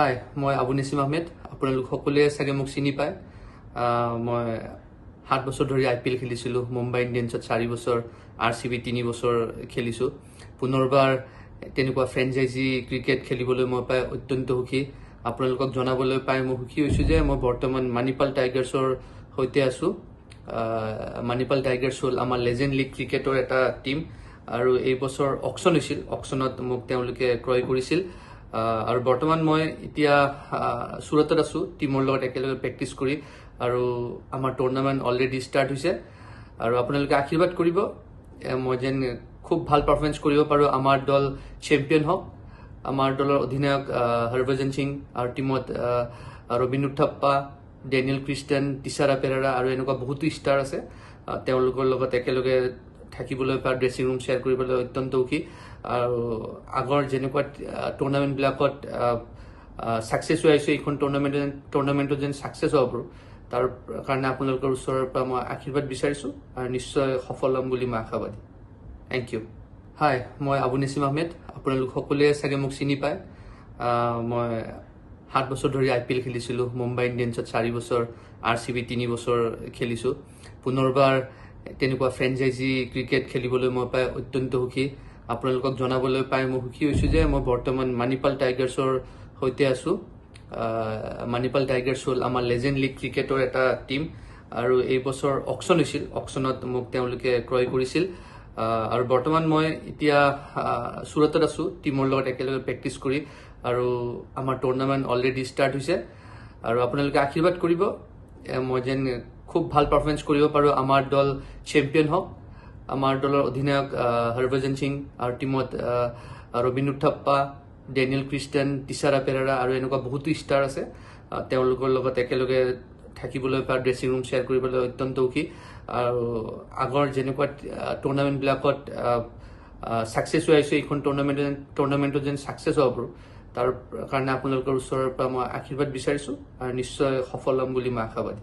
হাই মই আবু নিচিম আহমেদ আপোনালোক সকলোৱে চাগে মোক চিনি পায় মই সাত বছৰ ধৰি আই পি এল খেলিছিলোঁ মুম্বাই ইণ্ডিয়ানছত চাৰি বছৰ আৰ চি বি তিনি বছৰ খেলিছোঁ পুনৰবাৰ তেনেকুৱা ফ্ৰেঞ্চাইজি ক্ৰিকেট খেলিবলৈ মই পাই অত্যন্ত সুখী আপোনালোকক জনাবলৈ পাই মই সুখী হৈছোঁ যে মই বৰ্তমান মানিপাল টাইগাৰ্ছৰ সৈতে আছোঁ মানিপাল টাইগাৰ্ছ হ'ল আমাৰ লেজেণ্ড লীগ ক্ৰিকেটৰ এটা টীম আৰু এইবছৰ অকশ্যন হৈছিল অকশ্যনত মোক তেওঁলোকে ক্ৰয় কৰিছিল আৰু বৰ্তমান মই এতিয়া চুৰটত আছোঁ টীমৰ লগত একেলগে প্ৰেক্টিচ কৰি আৰু আমাৰ টুৰ্ণামেণ্ট অলৰেডি ষ্টাৰ্ট হৈছে আৰু আপোনালোকে আশীৰ্বাদ কৰিব মই যেন খুব ভাল পাৰফৰ্মেন্স কৰিব পাৰোঁ আমাৰ দল চেম্পিয়ন হওক আমাৰ দলৰ অধিনায়ক হৰভজন সিং আৰু টীমত ৰবীন উথাপ্পা ডেনিয়েল ক্ৰিষ্টেন টিচাৰা পেৰাৰা আৰু এনেকুৱা বহুতো ষ্টাৰ আছে তেওঁলোকৰ লগত একেলগে থাকিবলৈ বা ড্ৰেছিং ৰুম শ্বেয়াৰ কৰিবলৈ অত্যন্ত সুখী আৰু আগৰ যেনেকুৱা টুৰ্ণামেণ্টবিলাকত ছাকচেছ হৈ আহিছোঁ এইখন টুৰ্ণামেণ্ট যেন টুৰ্ণামেণ্টত যেন ছাকচেছ হ'ব পাৰোঁ তাৰ কাৰণে আপোনালোকৰ ওচৰৰ পৰা মই আশীৰ্বাদ বিচাৰিছোঁ আৰু নিশ্চয় সফল হ'ম বুলি মই আশাবাদী থেংক ইউ হাই মই আবু আবুনিছিম আহমেদ আপোনালোক সকলোৱে চাগে মোক চিনি পায় মই সাত বছৰ ধৰি আই পি এল খেলিছিলোঁ মুম্বাই ইণ্ডিয়ানছত চাৰি বছৰ আৰ চি বি তিনি বছৰ খেলিছোঁ পুনৰবাৰ তেনেকুৱা ফ্ৰেঞ্চাইজি ক্ৰিকেট খেলিবলৈ মই পাই অত্যন্ত সুখী আপোনালোকক জনাবলৈ পাই মই সুখী হৈছোঁ যে মই বৰ্তমান মানিপাল টাইগাৰ্ছৰ সৈতে আছোঁ মানিপাল টাইগাৰ্ছ হ'ল আমাৰ লেজেণ্ড লীগ ক্ৰিকেটৰ এটা টীম আৰু এইবছৰ অকশ্যন হৈছিল অকশ্যনত মোক তেওঁলোকে ক্ৰয় কৰিছিল আৰু বৰ্তমান মই এতিয়া চুৰটত আছোঁ টীমৰ লগত একেলগে প্ৰেক্টিচ কৰি আৰু আমাৰ টুৰ্ণামেণ্ট অলৰেডি ষ্টাৰ্ট হৈছে আৰু আপোনালোকে আশীৰ্বাদ কৰিব মই যেন খুব ভাল পারফরমেন্স করব পারো আমার দল চ্যাম্পিয়ন হোক আমার দলের অধিনায়ক হরভজন সিং আর টিমত রবীন থাপ্পা ডেনিয়েল খ্রিস্টান টিসারা পেরারা আর এনেকা বহুতো স্টার আছে লগত একলগে থাকবলে বা ড্রেসিং রুম শেয়ার করবলে অত্যন্ত সুখী আর আগৰ যে টুর্নামেন্ট বিলাকত সাকসেস হয়ে আছো এইখান টুর্নামেন্ট টুর্নামেন্টত যেন সাকসেস হওয়া পড়ো তার কারণে আপনাদের ওসর মানে আশীর্বাদ বিচার আর নিশ্চয় সফল হম বলে মানে আশাবাদী